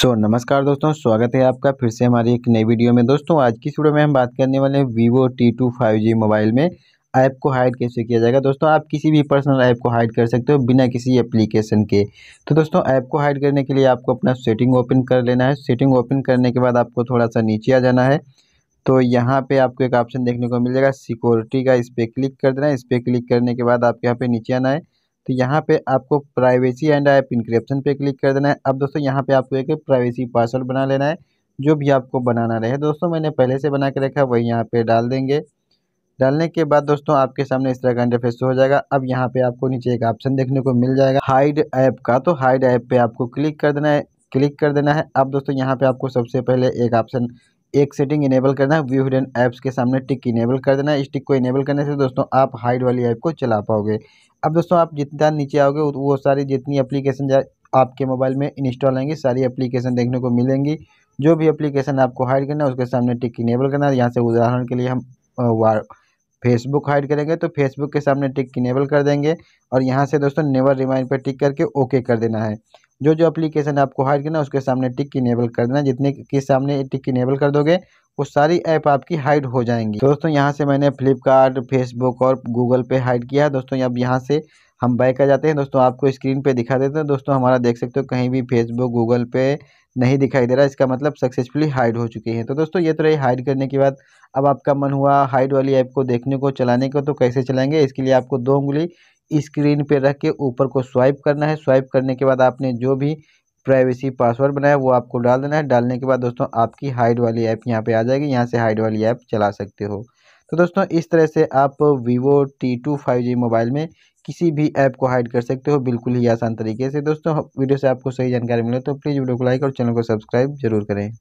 सो so, नमस्कार दोस्तों स्वागत है आपका फिर से हमारी एक नई वीडियो में दोस्तों आज की वीडियो में हम बात करने वाले हैं Vivo T two five G mobile में ऐप को हाइड कैसे किया जाएगा दोस्तों आप किसी भी पर्सनल ऐप को हाइड कर सकते हो बिना किसी एप्लीकेशन के तो दोस्तों ऐप को हाइड करने के लिए आपको अपना सेटिंग ओपन कर लेना है सेटिंग ओपन करने के बाद आपको थोड़ा सा नीचे आ जाना है तो यहाँ पर आपको एक ऑप्शन देखने को मिल जाएगा सिक्योरिटी का इस पर क्लिक कर देना है इस पर क्लिक करने के बाद आपके यहाँ पे नीचे आना है तो यहाँ पे आपको प्राइवेसी एंड ऐप इंक्रिप्शन पे क्लिक कर देना है अब दोस्तों यहाँ पे आपको एक प्राइवेसी पासवर्ड बना लेना है जो भी आपको बनाना रहे दोस्तों मैंने पहले से बना के रखा वही यहाँ पे डाल देंगे डालने के बाद दोस्तों आपके सामने इस तरह का इंटरफेस हो जाएगा अब यहाँ पे आपको नीचे एक ऑप्शन देखने को मिल जाएगा हाइड ऐप का तो हाइड ऐप पे आपको क्लिक कर देना है क्लिक कर देना है अब दोस्तों यहाँ पे आपको सबसे पहले एक ऑप्शन एक सेटिंग इनेबल करना है व्यू हिडन ऐप्स के सामने टिक इनेबल कर देना है इस टिक को इनेबल करने से दोस्तों आप हाइड वाली ऐप को चला पाओगे अब दोस्तों आप जितना नीचे आओगे वो सारी जितनी एप्लीकेशन आपके मोबाइल में इंस्टॉल आएंगी सारी एप्लीकेशन देखने को मिलेंगी जो भी एप्लीकेशन आपको हाइड करना है उसके सामने टिक इनेबल करना है यहाँ से उदाहरण के लिए हम फेसबुक हाइड करेंगे तो फेसबुक के सामने टिक इनेबल कर देंगे और यहाँ से दोस्तों नेवर रिमाइंड पर टिक करके ओके कर देना है जो जो एप्लीकेशन आपको हाइड करना है उसके सामने टिक इनेबल कर देना जितने के सामने टिक इनेबल कर दोगे वो सारी ऐप आपकी हाइड हो जाएंगी दोस्तों यहाँ से मैंने फ्लिपकार्ट फेसबुक और गूगल पे हाइड किया है दोस्तों अब यहाँ से हम बैक आ जाते हैं दोस्तों आपको स्क्रीन पे दिखा देते हैं दोस्तों हमारा देख सकते हो कहीं भी फेसबुक गूगल पे नहीं दिखाई दे रहा इसका मतलब सक्सेसफुली हाइड हो चुकी है तो दोस्तों ये तो रही हाइड करने के बाद अब आपका मन हुआ हाइड वाली ऐप को देखने को चलाने को तो कैसे चलाएंगे इसके लिए आपको दो उंगली स्क्रीन पे रख के ऊपर को स्वाइप करना है स्वाइप करने के बाद आपने जो भी प्राइवेसी पासवर्ड बनाया वो आपको डाल देना है डालने के बाद दोस्तों आपकी हाइड वाली ऐप यहाँ पे आ जाएगी यहाँ से हाइड वाली ऐप चला सकते हो तो दोस्तों इस तरह से आप Vivo T two five G mobile में किसी भी ऐप को हाइड कर सकते हो बिल्कुल ही आसान तरीके से दोस्तों वीडियो से आपको सही जानकारी मिले तो प्लीज़ वीडियो को लाइक और चैनल को सब्सक्राइब जरूर करें